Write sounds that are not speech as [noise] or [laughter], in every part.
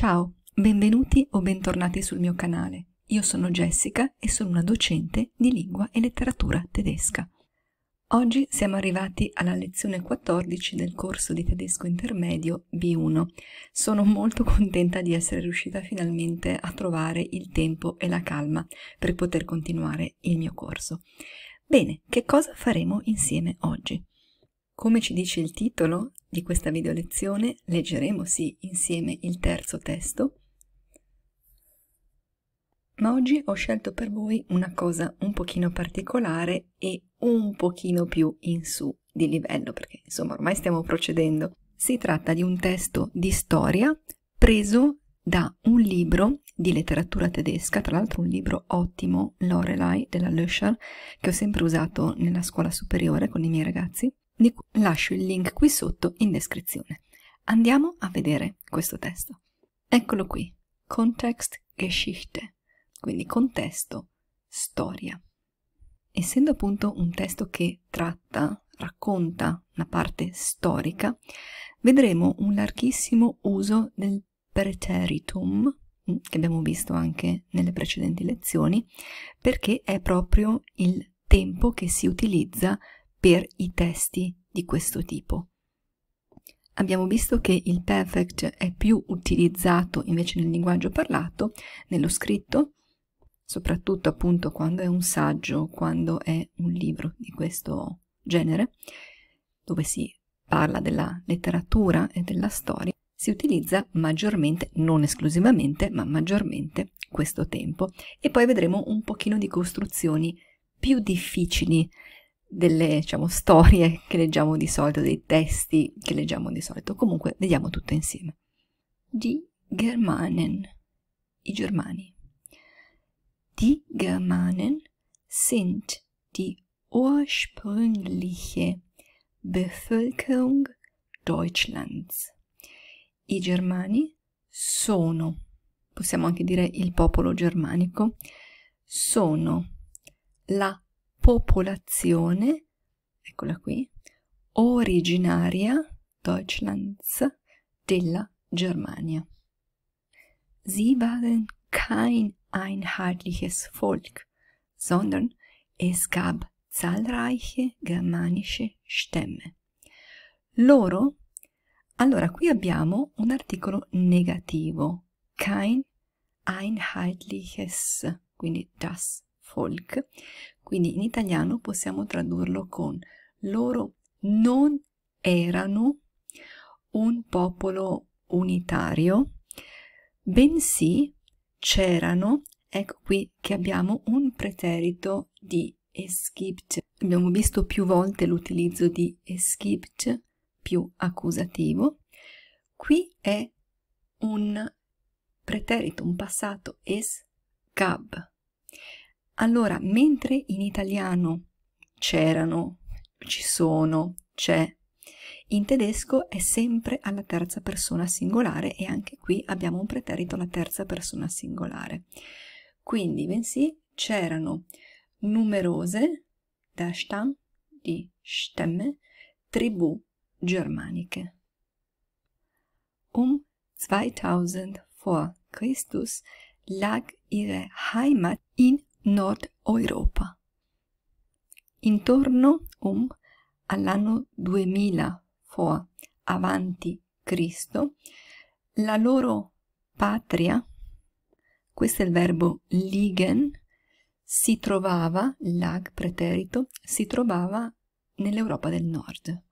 Ciao, benvenuti o bentornati sul mio canale. Io sono Jessica e sono una docente di lingua e letteratura tedesca. Oggi siamo arrivati alla lezione 14 del corso di tedesco intermedio B1. Sono molto contenta di essere riuscita finalmente a trovare il tempo e la calma per poter continuare il mio corso. Bene, che cosa faremo insieme oggi? Come ci dice il titolo di questa video lezione, leggeremo sì insieme il terzo testo, ma oggi ho scelto per voi una cosa un pochino particolare e un pochino più in su di livello, perché insomma ormai stiamo procedendo. Si tratta di un testo di storia preso da un libro di letteratura tedesca, tra l'altro un libro ottimo, Lorelei della Löscher, che ho sempre usato nella scuola superiore con i miei ragazzi, di cui lascio il link qui sotto in descrizione. Andiamo a vedere questo testo. Eccolo qui, Context Geschichte, quindi contesto, storia. Essendo appunto un testo che tratta, racconta una parte storica, vedremo un larghissimo uso del preteritum, mm, che abbiamo visto anche nelle precedenti lezioni, perché è proprio il tempo che si utilizza per per i testi di questo tipo. Abbiamo visto che il perfect è più utilizzato invece nel linguaggio parlato, nello scritto, soprattutto appunto quando è un saggio, quando è un libro di questo genere, dove si parla della letteratura e della storia, si utilizza maggiormente, non esclusivamente, ma maggiormente questo tempo. E poi vedremo un pochino di costruzioni più difficili delle diciamo, storie che leggiamo di solito, dei testi che leggiamo di solito. Comunque, vediamo tutto insieme. Die Germanen, i Germani. Die Germanen sind die ursprüngliche Bevölkerung Deutschlands. I Germani sono, possiamo anche dire il popolo germanico, sono la popolazione, eccola qui, originaria Deutschlands della Germania. Sie waren kein einheitliches Volk, sondern es gab zahlreiche germanische Stämme. Loro? Allora qui abbiamo un articolo negativo, kein einheitliches, quindi das Volk, quindi in italiano possiamo tradurlo con loro non erano un popolo unitario, bensì c'erano, ecco qui che abbiamo un preterito di escipt. Abbiamo visto più volte l'utilizzo di escipt più accusativo. Qui è un preterito, un passato es gab. Allora, mentre in italiano c'erano, ci sono, c'è, in tedesco è sempre alla terza persona singolare e anche qui abbiamo un preterito alla terza persona singolare. Quindi, bensì, c'erano numerose, da Stamm, di Stemme, tribù germaniche. Um 2000 vor Christus lag ihre Heimat in Nord Europa. Intorno um, all'anno 2000 for avanti Cristo, la loro patria, questo è il verbo ligen, si trovava, lag preterito, si trovava nell'Europa del Nord.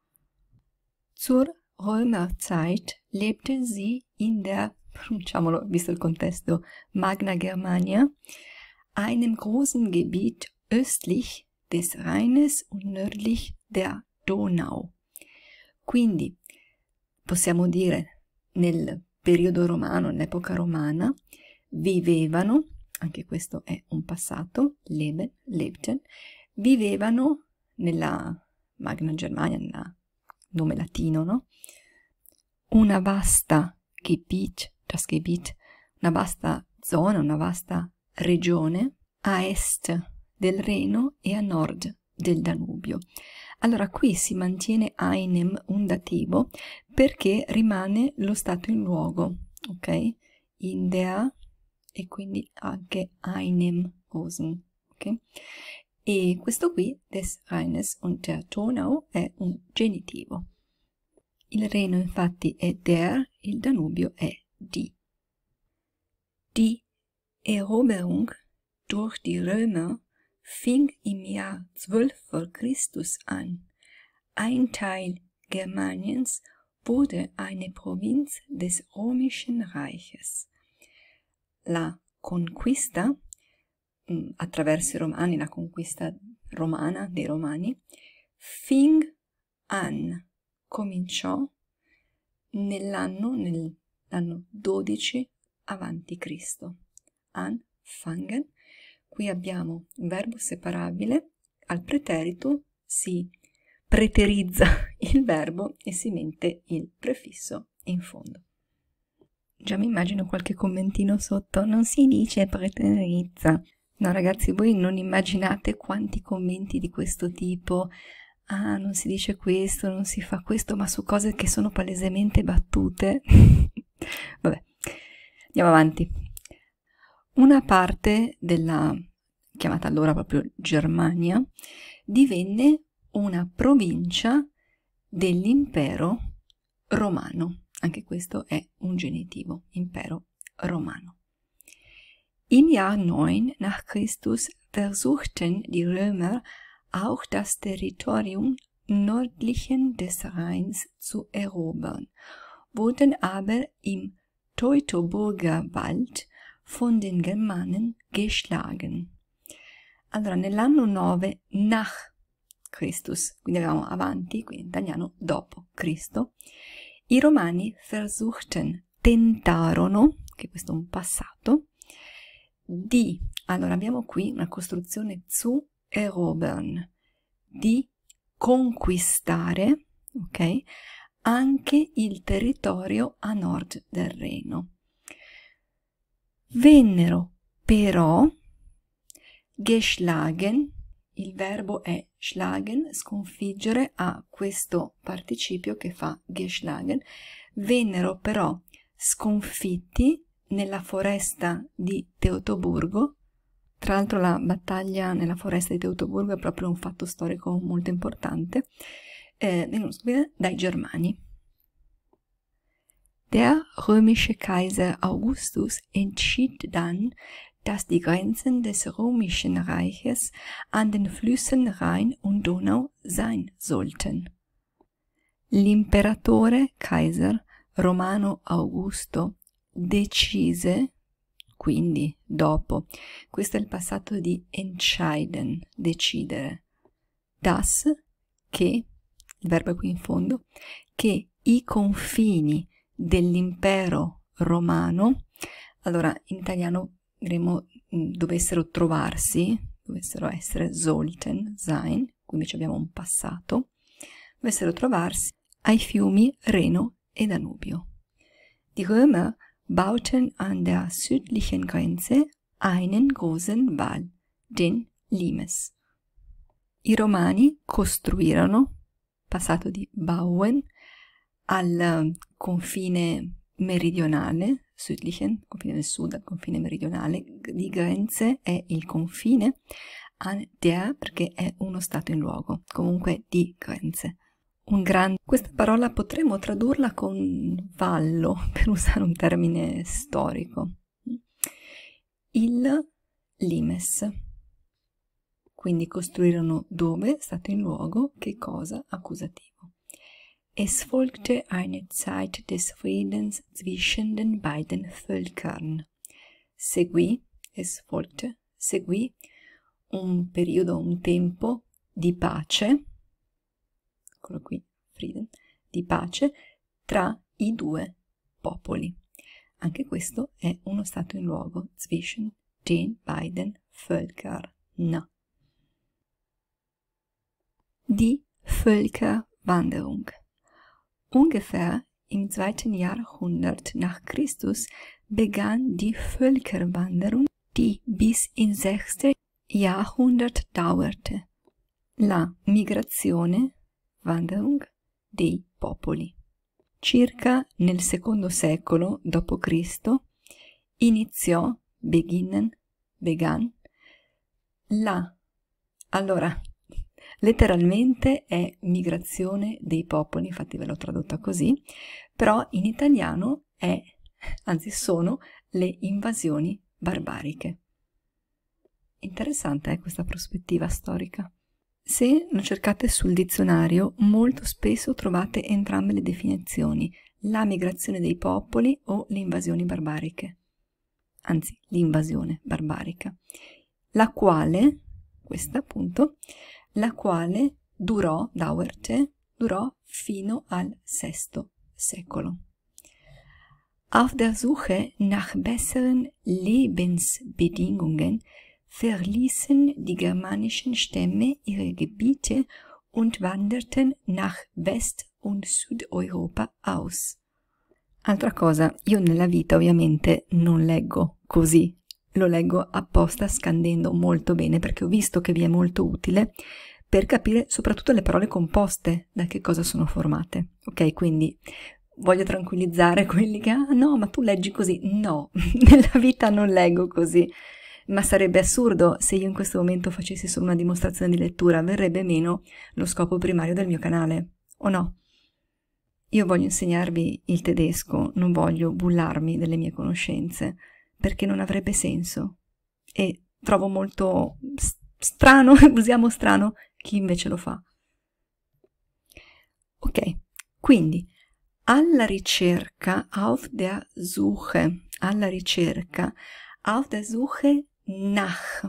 Zur Römerzeit lebten sie in der, pronunciamolo [laughs] visto il contesto, Magna Germania, einem großen Gebiet östlich des Rheines und nördlich der Donau. Quindi possiamo dire nel periodo romano, nell'epoca romana, vivevano, anche questo è un passato, leben, lebten, vivevano nella Magna Germania, nel nome latino, no? Una vasta Gebiet, das Gebiet, una vasta zona, una vasta regione, a est del Reno e a nord del Danubio. Allora qui si mantiene Einem un dativo perché rimane lo stato in luogo, ok? Indea e quindi anche Einem Osen, ok? E questo qui, des Rheines und der Donau, è un genitivo. Il Reno infatti è der, il Danubio è di. Di Eroberung durch die Römer fing im Jahr 12 vor Christus an. Ein Teil Germaniens wurde eine Provinz des römischen Reiches. La Conquista, hm, attraverso Romani, la Conquista romana dei Romani, fing an, cominciò nell'anno, nell'anno 12 avanti Cristo. anfangen. Qui abbiamo un verbo separabile, al preterito si preterizza [laughs] il verbo e si mente il prefisso in fondo. Già mi immagino qualche commentino sotto, non si dice preterizza. No ragazzi, voi non immaginate quanti commenti di questo tipo ah non si dice questo, non si fa questo, ma su cose che sono palesemente battute. [laughs] Vabbè, andiamo avanti una parte della chiamata allora proprio Germania divenne una provincia dell'impero romano. Anche questo è un genitivo, impero romano. Im Jahr 9 nach Christus versuchten die Römer auch das Territorium nördlichen des Rheins zu erobern, wurden aber im Teutoburger Wald von den Germanen geschlagen. Allora, nell'anno 9 nach Christus, quindi andiamo avanti, quindi in italiano dopo Cristo, i romani versuchten, tentarono, che questo è un passato, di, allora abbiamo qui una costruzione zu erobern, di conquistare, ok, anche il territorio a nord del Reno. Vennero però geschlagen, il verbo è schlagen, sconfiggere a questo participio che fa geschlagen, vennero però sconfitti nella foresta di Teutoburgo. Tra l'altro la battaglia nella foresta di Teutoburgo è proprio un fatto storico molto importante. Eh, dai Germani. Der römische Kaiser Augustus entschied dann, dass die Grenzen des römischen Reiches an den Flüssen Rhein und Donau sein sollten. L'imperatore Kaiser Romano Augusto decise quindi dopo. Questo è il passato di entscheiden, decidere. Das, che, il verbo è qui in fondo, che i confini dell'impero romano, allora in italiano diremo mm, dovessero trovarsi, dovessero essere Sein, qui invece abbiamo un passato, dovessero trovarsi ai fiumi Reno e Danubio. Die Römer bauten an der südlichen Grenze einen großen Wall, den Limes. I romani costruirono, passato di Bauen, al confine meridionale, südlichen, confine del sud al confine meridionale di Grenze è il confine an der perché è uno stato in luogo, comunque di Grenze. Un gran... Questa parola potremmo tradurla con vallo, [laughs] per usare un termine storico. Il limes. Quindi costruirono dove, stato in luogo, che cosa, accusativo. Es folgte eine Zeit des Friedens zwischen den beiden Völkern. Seguì, es folgte, seguì un periodo, un tempo di pace, eccolo qui, Frieden, di pace tra i due popoli. Anche questo è uno stato in luogo, zwischen den beiden Völkern. Die Völkerwanderung. Ungefähr im zweiten Jahrhundert nach Christus begann die Völkerwanderung, die bis ins sechste Jahrhundert dauerte. La migrazione, Wanderung dei popoli. Circa nel secondo secolo d.C. iniziò, beginnen, begann, la, allora, letteralmente è migrazione dei popoli, infatti ve l'ho tradotta così, però in italiano è, anzi sono, le invasioni barbariche. Interessante è eh, questa prospettiva storica. Se lo cercate sul dizionario, molto spesso trovate entrambe le definizioni, la migrazione dei popoli o le invasioni barbariche, anzi l'invasione barbarica, la quale, questa appunto, la quale durò, dauerte, durò fino al VI secolo. Auf der Suche nach besseren Lebensbedingungen verließen die germanischen Stämme ihre Gebiete und wanderten nach West- und Südeuropa aus. Altra cosa, io nella vita ovviamente non leggo così lo leggo apposta scandendo molto bene perché ho visto che vi è molto utile per capire soprattutto le parole composte da che cosa sono formate. Ok, quindi voglio tranquillizzare [laughs] quelli che, ah no, ma tu leggi così. No, [laughs] nella vita non leggo così. Ma sarebbe assurdo se io in questo momento facessi solo una dimostrazione di lettura, verrebbe meno lo scopo primario del mio canale, o no? Io voglio insegnarvi il tedesco, non voglio bullarmi delle mie conoscenze perché non avrebbe senso e trovo molto strano, [laughs] usiamo strano chi invece lo fa. Ok, quindi alla ricerca, auf der Suche, alla ricerca, auf der Suche nach,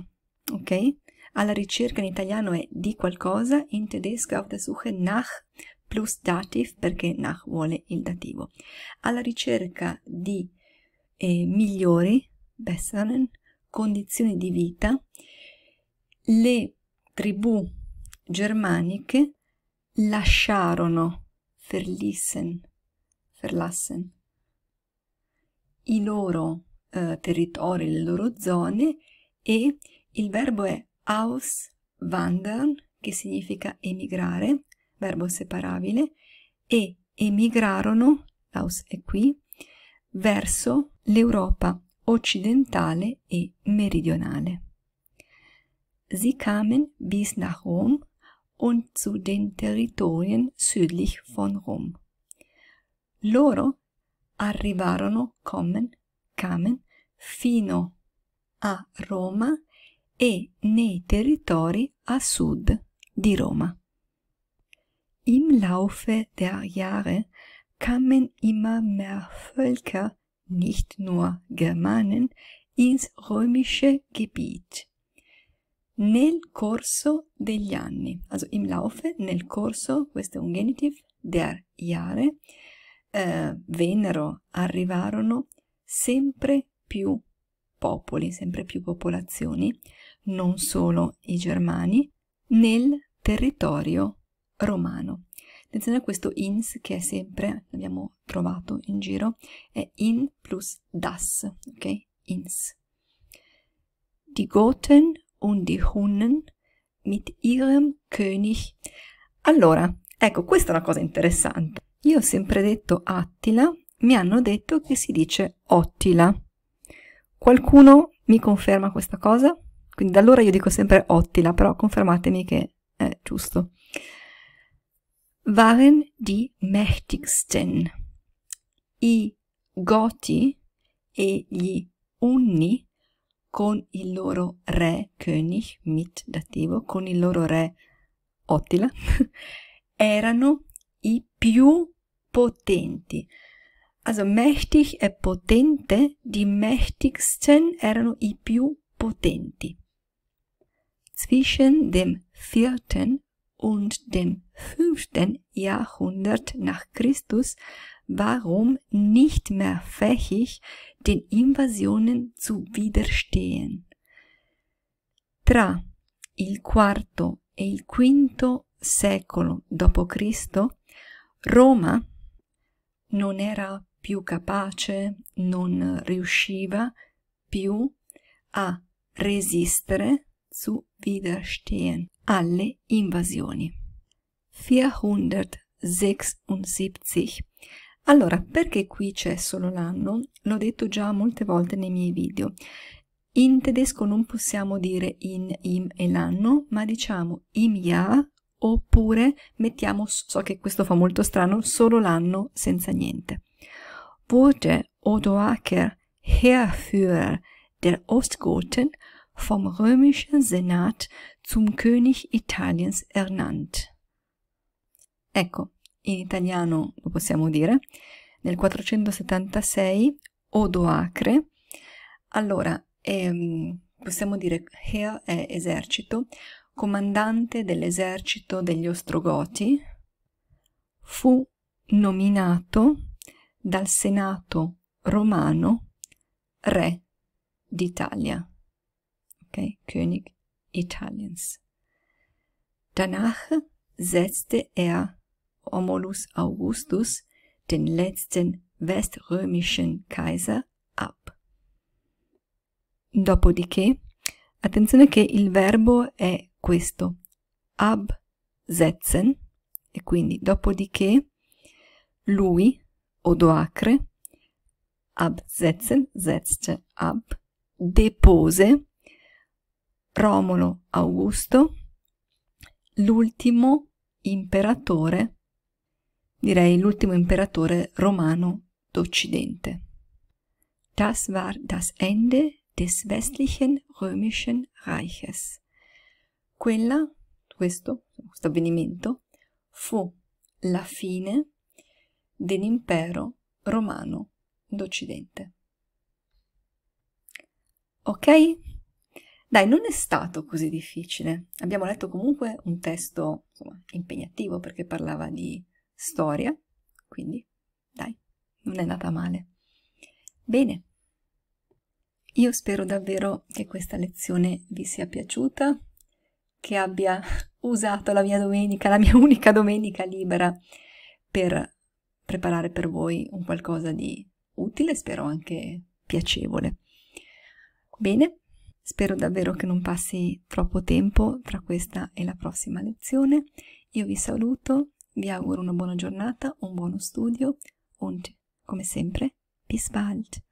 ok? Alla ricerca in italiano è di qualcosa, in tedesco auf der Suche nach plus dativ perché nach vuole il dativo. Alla ricerca di eh, migliori, besseren, condizioni di vita, le tribù germaniche lasciarono Verlissen, Verlassen i loro eh, territori, le loro zone e il verbo è auswandern che significa emigrare, verbo separabile, e emigrarono, aus è qui, verso l'Europa occidentale e meridionale. Sie kamen bis nach Rom und zu den territorien südlich von Rom. Loro arrivarono, comen, camen, fino a Roma e nei territori a sud di Roma. Im Laufe der Jahre kamen immer mehr völker nicht nur germanen ins römische gebiet nel corso degli anni also im laufe nel corso questo è un genitivo der jahre eh, vennero arrivarono sempre più popoli sempre più popolazioni non solo i germani nel territorio romano attenzione a questo ins che è sempre, l'abbiamo trovato in giro, è in plus das, ok? Ins. Die Goten und die Hunnen mit ihrem König. Allora, ecco, questa è una cosa interessante. Io ho sempre detto Attila, mi hanno detto che si dice Ottila. Qualcuno mi conferma questa cosa? Quindi da allora io dico sempre Ottila, però confermatemi che è giusto. waren die mächtigsten. I Goti e gli Unni con il loro re König mit dativo, con il loro re Ottila, [laughs] erano i più potenti. Also mächtig e potente, die mächtigsten erano i più potenti. Zwischen dem vierten und dem fünften Jahrhundert nach Christus warum nicht mehr fähig, den Invasionen zu widerstehen. Tra il IV e il V secolo d.C. Roma non era più capace, non riusciva più a resistere, zu widerstehen alle Invasionen. 476. Allora, perché qui c'è solo l'anno? L'ho detto già molte volte nei miei video. In tedesco non possiamo dire in, im e l'anno, ma diciamo im Jahr oppure mettiamo, so che questo fa molto strano, solo l'anno senza niente. Wurde Odoaker Heerführer der Ostgoten vom römischen Senat zum König Italiens ernannt. Ecco, in italiano lo possiamo dire, nel 476 Odoacre, allora ehm, possiamo dire che è esercito, comandante dell'esercito degli Ostrogoti, fu nominato dal Senato romano re d'Italia. Ok, König Italiens. Danach setzte er Romulus Augustus den letzten weströmischen Kaiser ab. Dopodiché, attenzione che il verbo è questo, absetzen, e quindi dopodiché lui, Odoacre, absetzen, setzte ab, depose Romolo Augusto, l'ultimo imperatore direi l'ultimo imperatore romano d'Occidente. Das war das Ende des westlichen römischen Reiches. Quella, questo, questo avvenimento, fu la fine dell'impero romano d'Occidente. Ok? Dai, non è stato così difficile. Abbiamo letto comunque un testo insomma, impegnativo perché parlava di storia, quindi dai, non è andata male. Bene, io spero davvero che questa lezione vi sia piaciuta, che abbia [laughs] usato la mia domenica, la mia [laughs] unica domenica libera per preparare per voi un qualcosa di utile, spero anche piacevole. Bene, spero davvero che non passi troppo tempo tra questa e la prossima lezione. Io vi saluto vi auguro una buona giornata, un buono studio und, come sempre, bis bald!